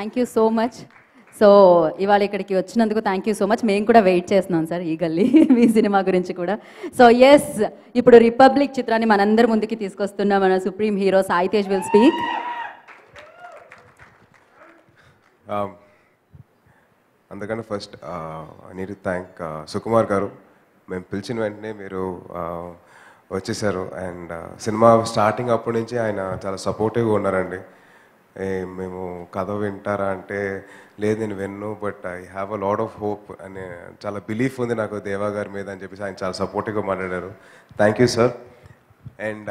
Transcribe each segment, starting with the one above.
Thank you so much so ఇవాళ ఇక్కడికి వచ్చినందుకు థ్యాంక్ యూ సో మచ్ మేము కూడా వెయిట్ చేస్తున్నాం సార్ ఈ గల్లీ మీ సినిమా గురించి కూడా సో ఎస్ ఇప్పుడు రిపబ్లిక్ చిత్రాన్ని మనందరి ముందుకి తీసుకొస్తున్న మన supreme hero Sai Tej will speak అందుకని ఫస్ట్ నీరు థ్యాంక్ సుకుమార్ గారు మేము పిలిచిన వెంటనే మీరు uh, వచ్చేసారు అండ్ uh, సినిమా స్టార్టింగ్ అప్పటి నుంచి ఆయన చాలా సపోర్టివ్గా ఉన్నారండి మేము కథ వింటారా అంటే లేదు నేను విన్ను but I have a lot of hope అని చాలా బిలీఫ్ ఉంది నాకు దేవా గారి మీద అని చెప్పేసి ఆయన చాలా సపోర్టివ్గా మాట్లాడారు థ్యాంక్ యూ సార్ అండ్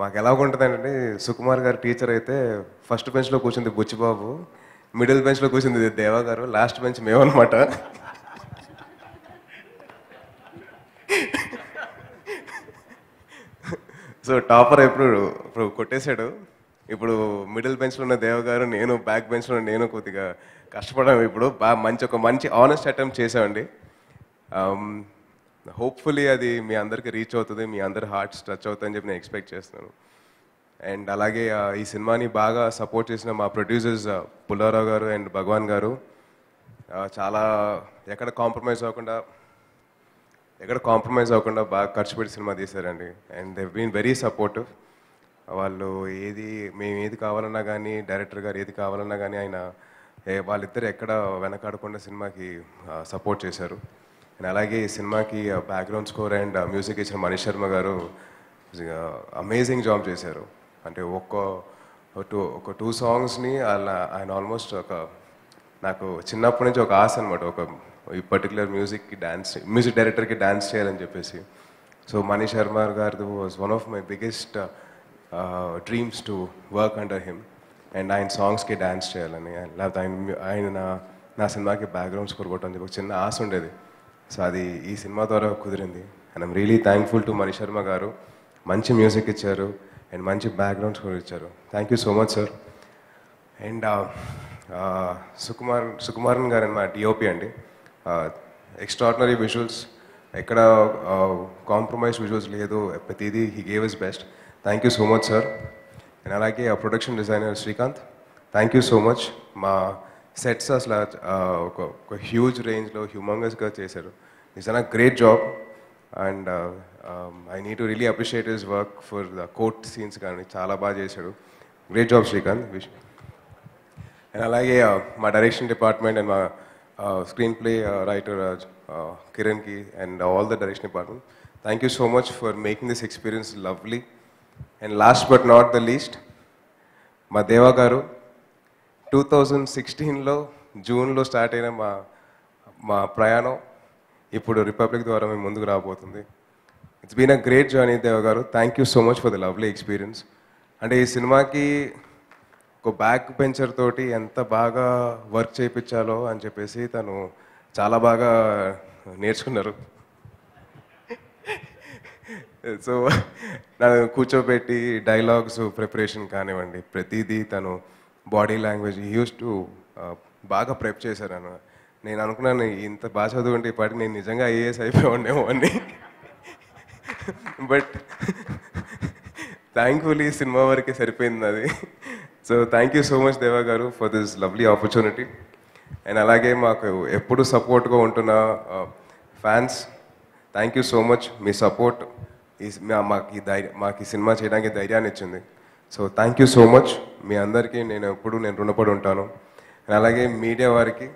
మాకు ఎలా ఉంటుందంటే సుకుమార్ గారు టీచర్ అయితే ఫస్ట్ బెంచ్లో కూర్చుంది బుచ్చిబాబు మిడిల్ బెంచ్లో కూర్చుంది దేవా గారు లాస్ట్ బెంచ్ మేమనమాట సో టాపర్ ఇప్పుడు ఇప్పుడు కొట్టేశాడు ఇప్పుడు మిడిల్ బెంచ్లో ఉన్న దేవ గారు నేను బ్యాక్ బెంచ్లో నేను కొద్దిగా కష్టపడడం ఇప్పుడు బాగా మంచి ఒక మంచి ఆనెస్ట్ అటెంప్ట్ చేసామండి హోప్ఫుల్లీ అది మీ అందరికి రీచ్ అవుతుంది మీ అందరి హార్ట్స్ టచ్ అవుతుందని చెప్పి నేను ఎక్స్పెక్ట్ చేస్తున్నాను అండ్ అలాగే ఈ సినిమాని బాగా సపోర్ట్ చేసిన మా ప్రొడ్యూసర్స్ పుల్లారావు గారు అండ్ భగవాన్ గారు చాలా ఎక్కడ కాంప్రమైజ్ అవ్వకుండా ఎక్కడ కాంప్రమైజ్ అవ్వకుండా బాగా ఖర్చు పెట్టి సినిమా తీశారండి and they been very supportive వాళ్ళు ఏది మేము ఏది కావాలన్నా కానీ డైరెక్టర్ గారు ఏది కావాలన్నా కానీ ఆయన వాళ్ళిద్దరు ఎక్కడ వెనకాడకుండా సినిమాకి సపోర్ట్ చేశారు అండ్ అలాగే ఈ సినిమాకి బ్యాక్గ్రౌండ్ స్కోర్ అండ్ మ్యూజిక్ ఇచ్చిన మనీష్ శర్మ గారు అమేజింగ్ జాబ్ చేశారు అంటే ఒక్క టూ ఒక టూ సాంగ్స్ని అలా ఆయన ఆల్మోస్ట్ ఒక నాకు చిన్నప్పటి నుంచి ఒక ఆశ అనమాట ఒక ఈ పర్టికులర్ మ్యూజిక్కి డ్యాన్స్ మ్యూజిక్ డైరెక్టర్కి డ్యాన్స్ చేయాలని చెప్పేసి సో మణి శర్మ గారు was one of my biggest dreams to work under him and ఆయన సాంగ్స్కి డ్యాన్స్ చేయాలని లేకపోతే ఆయన ఆయన నా నా సినిమాకి బ్యాక్గ్రౌండ్ స్కోర్ కొట్టని ఒక చిన్న ఆశ ఉండేది సో అది ఈ సినిమా ద్వారా కుదిరింది and I'm really thankful to Mani Sharma గారు మంచి మ్యూజిక్ ఇచ్చారు అండ్ మంచి బ్యాక్గ్రౌండ్ స్కోర్ ఇచ్చారు thank you so much sir and Sukumar Sukumaran గారు మా డిఓపి అండి ఎక్స్ట్రాడినరీ విజువల్స్ ఎక్కడ కాంప్రమైజ్ విజువల్స్ లేదు ప్రతిదీ he gave his best thank you so much sir and అలాగే ఆ production designer Srikanth thank you so much మా సెట్స్ అసలు ఒక ఒక హ్యూజ్ రేంజ్లో హ్యూమంగస్గా చేశారు it's an a great job and I need to really appreciate his work for the court scenes కానీ చాలా బాగా చేశాడు గ్రేట్ జాబ్ శ్రీకాంత్ విష్ అండ్ అలాగే మా డైరెక్షన్ డిపార్ట్మెంట్ అండ్ మా screenplay writer Kiran Ki and all the direction department. Thank you so much for making this experience lovely. And last but not the least, మా దేవా గారు టూ థౌజండ్ సిక్స్టీన్లో జూన్లో start అయిన మా మా ప్రయాణం ఇప్పుడు రిపబ్లిక్ ద్వారా మేము ముందుకు రాబోతుంది it's been a great journey Deva గారు thank you so much for the lovely experience అంటే ఈ సినిమాకి ఒక బ్యాక్ పెంచర్ తోటి ఎంత బాగా వర్క్ చేయించాలో అని చెప్పేసి తను చాలా బాగా నేర్చుకున్నారు సో నన్ను కూర్చోబెట్టి డైలాగ్స్ ప్రిపరేషన్ కానివ్వండి ప్రతిదీ తను బాడీ లాంగ్వేజ్ యూస్ టు బాగా ప్రెప్ చేశారు నేను అనుకున్నాను ఇంత బాగా చదువుకుంటే ఇప్పటి నేను నిజంగా ఐఏఎస్ అయిపోయాడేమో అని బట్ థ్యాంక్ఫుల్లీ సినిమా వరకే సరిపోయింది అది so thank you so much Deva గారు for this lovely opportunity and అలాగే మాకు ఎప్పుడు సపోర్ట్గా ఉంటున్న fans thank you so much మీ సపోర్ట్ ఈ మాకు ఈ ధైర్యం మాకు ఈ సినిమా చేయడానికి ధైర్యాన్ని ఇచ్చింది so thank you so much మీ అందరికీ నేను ఎప్పుడు నేను రుణపడి ఉంటాను అండ్ అలాగే మీడియా వారికి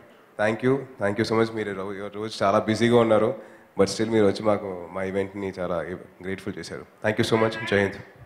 thank you thank you so much మీరు రోజు చాలా బిజీగా ఉన్నారు బట్ స్టిల్ మీరు వచ్చి మాకు మా ఈవెంట్ని చాలా గ్రేట్ఫుల్ చేశారు థ్యాంక్ యూ సో మచ్ జై హింద్